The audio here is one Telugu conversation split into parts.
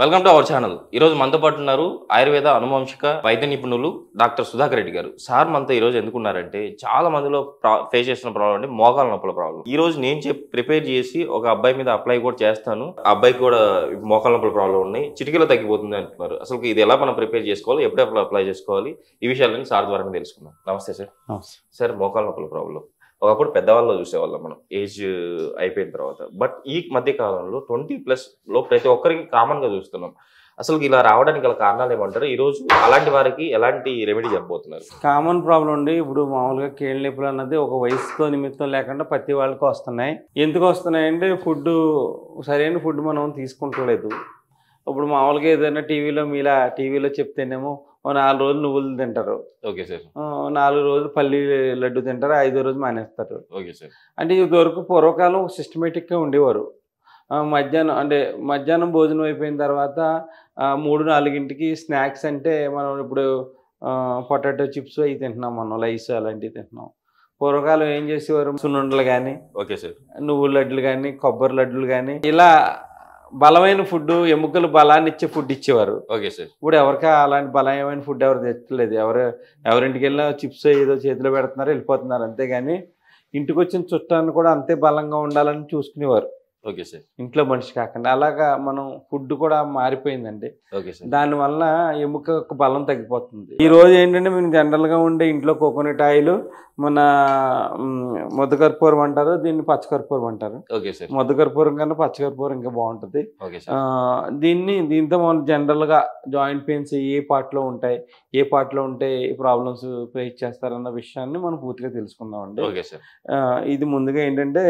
వెల్కమ్ టు అవర్ ఛానల్ ఈరోజు మనతో పాటు ఉన్నారు ఆయుర్వేద అనువంశిక వైద్య నిపుణులు డాక్టర్ సుధాకర్ రెడ్డి గారు సార్ మనతో ఈరోజు ఎందుకున్నారంటే చాలా మందిలో ఫేస్ చేసిన ప్రాబ్లం అంటే మోకాల నొప్పుల ప్రాబ్లం ఈ రోజు నేను ప్రిపేర్ చేసి ఒక అబ్బాయి మీద అప్లై కూడా చేస్తాను అబ్బాయికి కూడా మోకాల నొప్పుల ప్రాబ్లం ఉన్నాయి చిటికలో తగ్గిపోతుంది అంటున్నారు అసలు ఇది ఎలా మనం ప్రిపేర్ చేసుకోవాలి ఎప్పుడెప్పుడు అప్లై చేసుకోవాలి ఈ విషయాలన్నీ సార్ ద్వారా తెలుసుకుందాం నమస్తే సార్ సార్ మోకాల నొప్పుల ప్రాబ్లం ఒకప్పుడు పెద్దవాళ్ళు చూసేవాళ్ళం మనం ఏజ్ అయిపోయిన తర్వాత బట్ ఈ మధ్య కాలంలో ట్వంటీ ప్లస్లో ప్రతి ఒక్కరికి కామన్గా చూస్తున్నాం అసలు ఇలా రావడానికి గల కారణాలు ఏమంటారు ఈరోజు అలాంటి వారికి ఎలాంటి రెమెడీ చెప్పబోతున్నారు కామన్ ప్రాబ్లం అండి ఇప్పుడు మామూలుగా కీళ్ళ నొప్పులు అన్నది ఒక వయసుతో నిమిత్తం లేకుండా ప్రతి వాళ్ళకి వస్తున్నాయి ఎందుకు వస్తున్నాయి అంటే ఫుడ్ సరైన ఫుడ్ మనం తీసుకుంటలేదు ఇప్పుడు మామూలుగా ఏదైనా టీవీలో మీలా టీవీలో చెప్తేనేమో ఓ నాలుగు రోజులు నువ్వులు తింటారు ఓకే సార్ నాలుగు రోజులు పల్లి లడ్డు తింటారు ఐదో రోజు మానేస్తారు ఓకే సార్ అంటే వరకు పూర్వకాలం సిస్టమేటిక్గా ఉండేవారు మధ్యాహ్నం అంటే మధ్యాహ్నం భోజనం అయిపోయిన తర్వాత మూడు నాలుగింటికి స్నాక్స్ అంటే మనం ఇప్పుడు పొటాటో చిప్స్ అవి తింటున్నాం మనం లైస్ అలాంటివి తింటున్నాం పూర్వకాలం ఏం చేసేవారు సున్నుండలు కానీ ఓకే సార్ నువ్వుల లడ్లు కానీ కొబ్బరి లడ్లు కానీ ఇలా బలమైన ఫుడ్ ఎముకలు బలాన్ని ఇచ్చే ఫుడ్ ఇచ్చేవారు ఓకే సార్ ఇప్పుడు ఎవరికి అలాంటి బలమైన ఫుడ్ ఎవరు తెచ్చలేదు ఎవరు ఎవరింటికి వెళ్ళినా చిప్స్ ఏదో చేతిలో పెడుతున్నారు వెళ్ళిపోతున్నారు అంతేగాని ఇంటికి వచ్చిన చుట్టాన్ని కూడా అంతే బలంగా ఉండాలని చూసుకునేవారు ఓకే సార్ ఇంట్లో మనిషి కాకుండా అలాగా మనం ఫుడ్ కూడా మారిపోయిందండి ఓకే సార్ దానివల్ల ఎముక బలం తగ్గిపోతుంది ఈ రోజు ఏంటంటే మేము జనరల్గా ఉండే ఇంట్లో కోకోనట్ ఆయిల్ మన ముద్దకర్పూరం అంటారు దీన్ని పచ్చకర్పూరం అంటారు ఓకే సార్ ముద్దకర్పూరం కన్నా పచ్చకర్పూరం ఇంకా బాగుంటుంది దీన్ని దీంతో మనం జనరల్గా జాయింట్ పెయిన్స్ ఏ పార్ట్లో ఉంటాయి ఏ పార్ట్లో ఉంటే ప్రాబ్లమ్స్ ఫేస్ చేస్తారన్న విషయాన్ని మనం పూర్తిగా తెలుసుకుందాం అండి ఓకే సార్ ఇది ముందుగా ఏంటంటే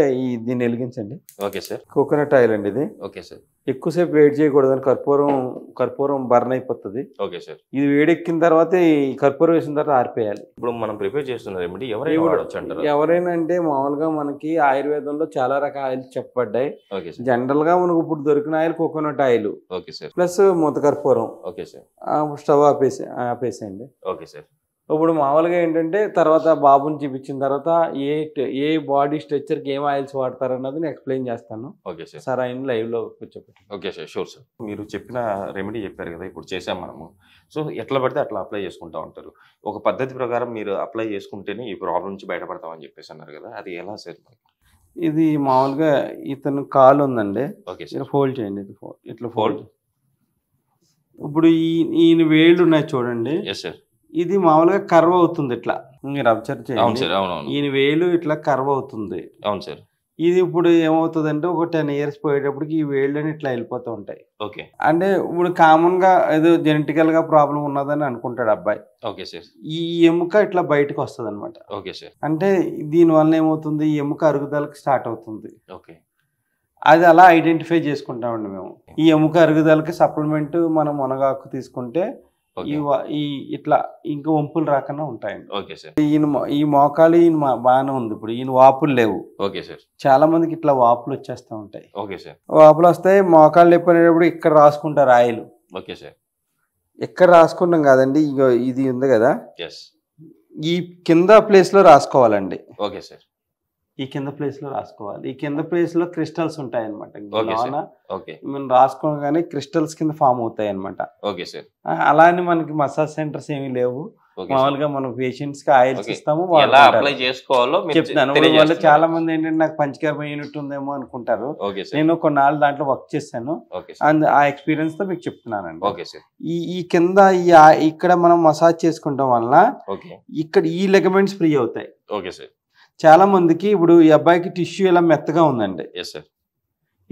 దీన్ని వెలిగించండి ఓకే సార్ కోకోనట్ ఆయిల్ అండి ఇది ఓకే సార్ ఎక్కువసేపు వేడి చేయకూడదు అని కర్పూరం కర్పూరం బర్న్ అయిపోతుంది ఓకే సార్ ఇది వేడెక్కిన తర్వాత ఈ కర్పూరం వేసిన తర్వాత ఆరిపోయాలి ఇప్పుడు మనం ప్రిపేర్ చేస్తున్నారు రెమెడీ ఎవరైనా ఎవరైనా అంటే మామూలుగా మనకి ఆయుర్వేదంలో చాలా రకాల ఆయిల్ చెప్పబడ్డాయి జనరల్ గా మనకు ఇప్పుడు దొరికిన oil coconut oil okay sir plus మూత కర్పూరం ఓకే సార్ స్టవ్ ఆపేసి ఆపేసేయండి ఓకే సార్ ఇప్పుడు మామూలుగా ఏంటంటే తర్వాత బాబుని చూపించిన తర్వాత ఏ ఏ బాడీ స్ట్రక్చర్కి ఏం ఆయిల్స్ వాడతారు అన్నది నేను ఎక్స్ప్లెయిన్ చేస్తాను ఓకే సార్ సార్ ఆయన లైవ్లో కూర్చోబెట్టి ఓకే సార్ షూర్ సార్ మీరు చెప్పిన రెమెడీ చెప్పారు కదా ఇప్పుడు చేసాం మనము సో ఎట్లా పడితే అట్లా అప్లై చేసుకుంటూ ఉంటారు ఒక పద్ధతి ప్రకారం మీరు అప్లై చేసుకుంటేనే ఈ ప్రాబ్లం నుంచి బయటపడతామని చెప్పేసి అన్నారు కదా అది ఎలా సార్ ఇది మామూలుగా ఇతను కాల్ ఉందండి ఓకే సార్ ఫోల్డ్ చేయండి ఇట్లా ఫోల్డ్ ఇప్పుడు ఈ ఈయన వేళ్ళు ఉన్నాయి చూడండి ఎస్ సార్ ఇది మామూలుగా కర్వ్ అవుతుంది ఇట్లా మీరు అబ్జర్వ్ చేయండి ఈయన వేలు ఇట్లా కర్వ్ అవుతుంది అవును సార్ ఇది ఇప్పుడు ఏమవుతుంది అంటే ఒక టెన్ ఇయర్స్ పోయేటప్పటికి ఈ అని ఇట్లా వెళ్ళిపోతూ ఉంటాయి ఓకే అంటే ఇప్పుడు కామన్ గా ఏదో జెనెటికల్ గా ప్రాబ్లం ఉన్నదని అనుకుంటాడు అబ్బాయి ఓకే సార్ ఈ ఎముక ఇట్లా బయటకు వస్తుంది అనమాట ఓకే సార్ అంటే దీని వల్ల ఏమవుతుంది ఈ ఎముక అరుగుదలకు స్టార్ట్ అవుతుంది ఓకే అది అలా ఐడెంటిఫై చేసుకుంటామండి మేము ఈ ఎముక అరుగుదలకి సప్లిమెంట్ మనం మునగాకు తీసుకుంటే ఈ ఇట్లా ఇంకా వంపులు రాకుండా ఉంటాయండి ఓకే సార్ ఈయన ఈ మోకాలు ఈయన బాగానే ఉంది ఇప్పుడు ఈయన వాపులు లేవు ఓకే సార్ చాలా మందికి ఇట్లా వాపులు వచ్చేస్తూ ఉంటాయి ఓకే సార్ వాపులు వస్తాయి మోకాలు నొప్పి ఇక్కడ రాసుకుంటారు ఆయిల్ ఓకే సార్ ఎక్కడ రాసుకున్నాం కాదండి ఇది ఉంది కదా ఈ కింద ప్లేస్ లో రాసుకోవాలండి ఓకే సార్ ఈ కింద ప్లేస్ లో రాసుకోవాలి ఈ కింద ప్లేస్ లో క్రిస్టల్స్ ఉంటాయి అనమాట రాసుకోగానే క్రిస్టల్స్ కింద ఫామ్ అవుతాయి అనమాట అలానే మనకి మసాజ్ సెంటర్స్ ఏమి లేవు మామూలుగా మనం పేషెంట్స్ కి ఆయిల్స్ ఇస్తాము చేసుకోవాలో చెప్తాను వాళ్ళు చాలా మంది ఏంటంటే నాకు పంచకర్మ యూనిట్ ఉందేమో అనుకుంటారు నేను కొన్నాళ్ళు దాంట్లో వర్క్ చేశాను అండ్ ఆ ఎక్స్పీరియన్స్ తో మీకు చెప్తున్నానండి ఈ ఈ కింద ఇక్కడ మనం మసాజ్ చేసుకుంటాం వల్ల ఇక్కడ ఈ లెగమెంట్స్ ఫ్రీ అవుతాయి ఓకే సార్ చాలామందికి ఇప్పుడు ఈ అబ్బాయికి టిష్యూ ఇలా మెత్తగా ఉందండి ఎస్ సార్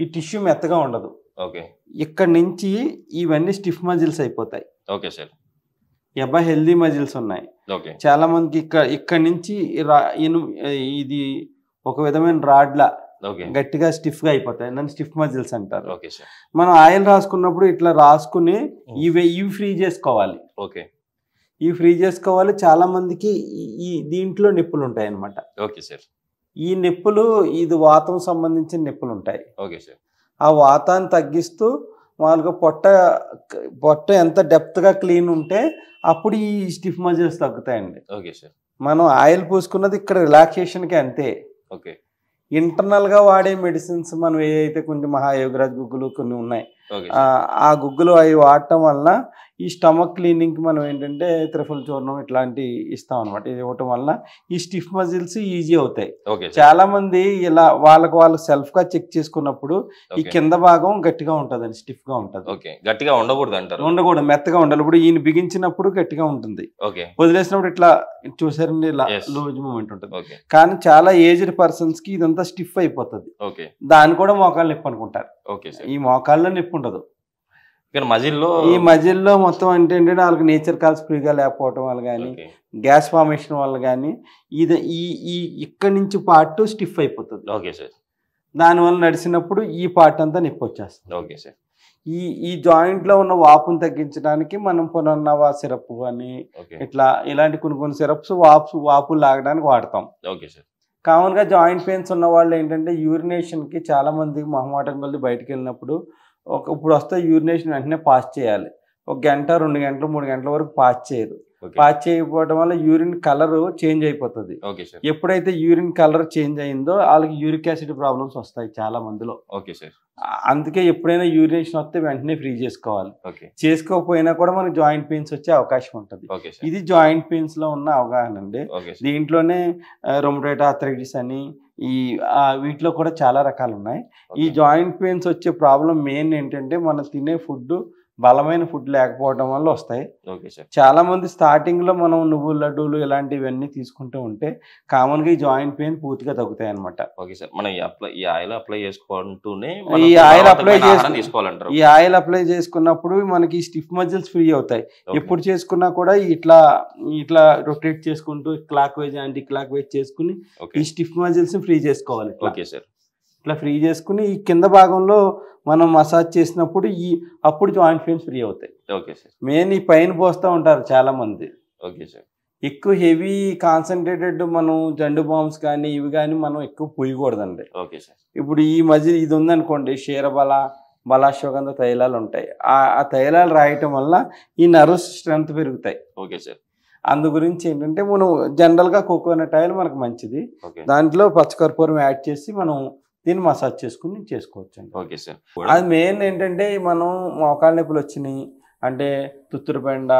ఈ టిష్యూ మెత్తగా ఉండదు ఓకే ఇక్కడ నుంచి ఇవన్నీ స్టిఫ్ మజిల్స్ అయిపోతాయి ఓకే సార్ ఈ అబ్బాయి హెల్దీ మజిల్స్ ఉన్నాయి ఓకే చాలా మందికి ఇక్కడ ఇక్కడ నుంచి ఇది ఒక విధమైన రాడ్లా గట్టిగా స్టిఫ్ గా అయిపోతాయి దాన్ని స్టిఫ్ మజిల్స్ అంటారు మనం ఆయిల్ రాసుకున్నప్పుడు ఇట్లా రాసుకుని ఇవి ఇవి ఫ్రీ చేసుకోవాలి ఓకే ఇవి ఫ్రీ చేసుకోవాలి చాలా మందికి ఈ దీంట్లో నొప్పులు ఉంటాయి అనమాట ఓకే సార్ ఈ నొప్పులు ఇది వాతం సంబంధించిన నొప్పులు ఉంటాయి ఓకే సార్ ఆ వాతాన్ని తగ్గిస్తూ మామూలుగా పొట్ట పొట్ట ఎంత డెప్త్గా క్లీన్ ఉంటే అప్పుడు ఈ స్టిఫ్ మజిల్స్ తగ్గుతాయండి ఓకే సార్ మనం ఆయిల్ పూసుకున్నది ఇక్కడ రిలాక్సేషన్కి అంతే ఓకే ఇంటర్నల్గా వాడే మెడిసిన్స్ మనం ఏవైతే కొంచెం మహాయోగరాజ్ గుగ్గులు కొన్ని ఉన్నాయి ఆ గుగ్గులు అవి వాడటం వలన ఈ స్టమక్ క్లీనింగ్కి మనం ఏంటంటే త్రిఫుల్ చూర్ణం ఇట్లాంటివి ఇస్తాం అనమాట ఇది ఇవ్వటం వలన ఈ స్టిఫ్ మజిల్స్ ఈజీ అవుతాయి చాలా మంది ఇలా వాళ్ళకు వాళ్ళు సెల్ఫ్ గా చెక్ చేసుకున్నప్పుడు ఈ కింద భాగం గట్టిగా ఉంటదండి స్టిఫ్ గా ఉంటది గట్టిగా ఉండకూడదు అంటారు ఉండకూడదు మెత్తగా ఉండాలి ఇప్పుడు ఈయన బిగించినప్పుడు గట్టిగా ఉంటుంది వదిలేసినప్పుడు ఇట్లా చూసారండి ఇలా లూజ్ మూమెంట్ ఉంటుంది కానీ చాలా ఏజ్డ్ పర్సన్స్ కి ఇదంతా స్టిఫ్ అయిపోతుంది దాన్ని కూడా మోకాళ్ళు నొప్పి అనుకుంటారు ఈ మోకాళ్ళ నొప్పి ఉండదు ఇక్కడ మజిల్లో ఈ మజిల్లో మొత్తం అంటే ఏంటంటే వాళ్ళకి నేచర్ కాల్స్ ఫ్రీగా లేకపోవటం వల్ల కానీ గ్యాస్ ఫార్మేషన్ వల్ల కానీ ఇది ఈ ఈ ఇక్కడి నుంచి పార్ట్ స్టిఫ్ అయిపోతుంది ఓకే సార్ దానివల్ల నడిచినప్పుడు ఈ పార్ట్ అంతా నొప్పి వచ్చేస్తుంది ఓకే సార్ ఈ ఈ జాయింట్లో ఉన్న వాపును తగ్గించడానికి మనం పునర్నవ సిరప్ అని ఇట్లా ఇలాంటి కొన్ని కొన్ని సిరప్స్ వాప్స్ వాపు లాగడానికి వాడతాం ఓకే సార్ కామన్గా జాయింట్ పెయిన్స్ ఉన్న వాళ్ళు ఏంటంటే యూరినేషన్కి చాలామంది మొహమాటం కలిసి బయటకు వెళ్ళినప్పుడు ఒక ఇప్పుడు వస్తే యూరినేషన్ వెంటనే పాస్ చేయాలి ఒక గంట రెండు గంటలు మూడు గంటల వరకు పాస్ చేయరు పాస్ చేయకపోవడం వల్ల యూరిన్ కలర్ చేంజ్ అయిపోతుంది ఎప్పుడైతే యూరిన్ కలర్ చేంజ్ అయిందో వాళ్ళకి యూరిక్ యాసిడ్ ప్రాబ్లమ్స్ వస్తాయి చాలా మందిలో అందుకే ఎప్పుడైనా యూరినేషన్ వస్తే వెంటనే ఫ్రీ చేసుకోవాలి చేసుకోకపోయినా కూడా మనకి జాయింట్ పెయిన్స్ వచ్చే అవకాశం ఉంటుంది ఇది జాయింట్ పెయిన్స్ లో ఉన్న అవగాహన అండి దీంట్లోనే రొమటైటా అథరైటిస్ అని ఈ వీటిలో కూడా చాలా రకాలు ఉన్నాయి ఈ జాయింట్ పెయిన్స్ వచ్చే ప్రాబ్లం మెయిన్ ఏంటంటే మనం తినే ఫుడ్ బలమైన ఫుడ్ లేకపోవడం వల్ల వస్తాయి చాలా మంది స్టార్టింగ్ లో మనం నువ్వు లడ్డూలు ఇలాంటివన్నీ తీసుకుంటూ ఉంటే కామన్ గా ఈ జాయింట్ పెయిన్ పూర్తిగా తగ్గుతాయి అనమాట ఈ ఆయిల్ అప్లై చేసుకుంటూనే ఈ ఆయిల్ అప్లై ఈ ఆయిల్ అప్లై చేసుకున్నప్పుడు మనకి స్టిఫ్ మజిల్స్ ఫ్రీ అవుతాయి ఎప్పుడు చేసుకున్నా కూడా ఇట్లా ఇట్లా రొటేట్ చేసుకుంటూ clockwise anti clockwise చేసుకుని ఈ స్టిఫ్ మజిల్స్ ఫ్రీ చేసుకోవాలి ఓకే సార్ ఇట్లా ఫ్రీ చేసుకుని ఈ కింద భాగంలో మనం మసాజ్ చేసినప్పుడు ఈ అప్పుడు జాయింట్ పెయిన్స్ ఫ్రీ అవుతాయి ఓకే సార్ మెయిన్ ఈ పైన పోస్తూ ఉంటారు చాలా మంది ఓకే సార్ ఎక్కువ హెవీ కాన్సన్ట్రేటెడ్ మనం జండు బాంబ్స్ కానీ ఇవి కానీ మనం ఎక్కువ పూయకూడదండి ఓకే సార్ ఇప్పుడు ఈ మధ్య ఇది ఉందనుకోండి క్షీరబల బలాశ్వగంధ తైలాలు ఉంటాయి ఆ తైలాలు రాయటం వల్ల ఈ నర్వస్ స్ట్రెంత్ పెరుగుతాయి ఓకే సార్ అందు గురించి ఏంటంటే మనం జనరల్గా కోకోనట్ ఆయిల్ మనకు మంచిది దాంట్లో పచ్చకర్పూరం యాడ్ చేసి మనం దీన్ని మసాజ్ చేసుకుని చేసుకోవచ్చు ఓకే సార్ అది మెయిన్ ఏంటంటే మనం మోకాళ్ళ నొప్పులు వచ్చినాయి అంటే తుత్తురుపెండ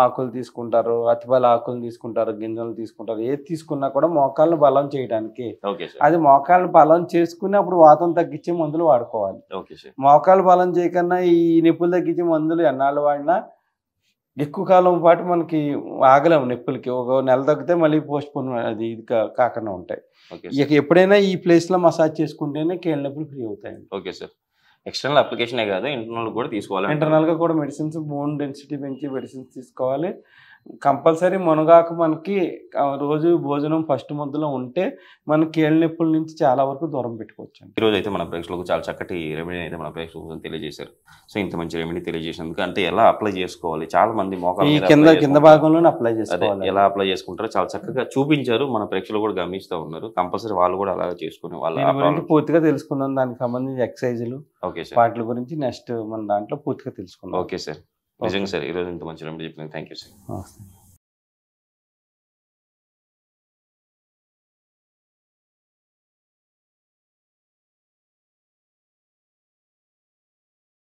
ఆకులు తీసుకుంటారు అతిపాల ఆకులు తీసుకుంటారు గింజలు తీసుకుంటారు ఏది తీసుకున్నా కూడా మోకాళ్ళను బలం చేయడానికి అది మోకాళ్ళను బలం చేసుకుని అప్పుడు వాతం తగ్గించే మందులు వాడుకోవాలి మోకాళ్ళు బలం చేయకన్నా ఈ నిప్పులు తగ్గించే మందులు ఎన్నాళ్ళు వాడినా ఎక్కువ కాలం పాటు మనకి ఆగలేము నొప్పులకి ఒక నెల తగ్గితే మళ్ళీ పోస్ట్ పోన్ అది ఇది కాకుండా ఉంటాయి ఇక ఎప్పుడైనా ఈ ప్లేస్లో మసాజ్ చేసుకుంటేనే కీళ్ళ నొప్పులు ఫ్రీ అవుతాయండి ఓకే సార్ ఎక్స్టర్నల్ అప్లికేషనే కాదు ఇంటర్నల్ కూడా తీసుకోవాలి ఇంటర్నల్గా కూడా మెడిసిన్స్ బోన్ డెన్సిటీ పెంచి మెడిసిన్స్ తీసుకోవాలి కంపల్సరీ మునగాక మనకి రోజు భోజనం ఫస్ట్ మధ్యలో ఉంటే మన కీళ్ళ నొప్పుల నుంచి చాలా వరకు దూరం పెట్టుకోవచ్చు ఈరోజు అయితే మన ప్రేక్షకులకు చాలా చక్కటి రెమెడీ అయితే మన ప్రేక్షకులకు తెలియజేశారు సో ఇంత మంచి రెమెడీ తెలియజేసినందుకు అంటే ఎలా అప్లై చేసుకోవాలి చాలా మంది మోకాలు కింద కింద భాగంలోనే అప్లై చేసుకోవాలి ఎలా అప్లై చేసుకుంటారో చాలా చక్కగా చూపించారు మన ప్రేక్షకులు కూడా గమనిస్తూ ఉన్నారు కంపల్సరీ వాళ్ళు కూడా అలా చేసుకునే వాళ్ళు పూర్తిగా తెలుసుకున్నాం దానికి సంబంధించి ఎక్సైజులు ఓకే సార్ వాటి గురించి నెక్స్ట్ మన దాంట్లో పూర్తిగా తెలుసుకుందాం ఓకే సార్ నిజంగా సార్ ఈరోజు ఇంత మంచి రెమెడీ చెప్పినందుకు థ్యాంక్ యూ సార్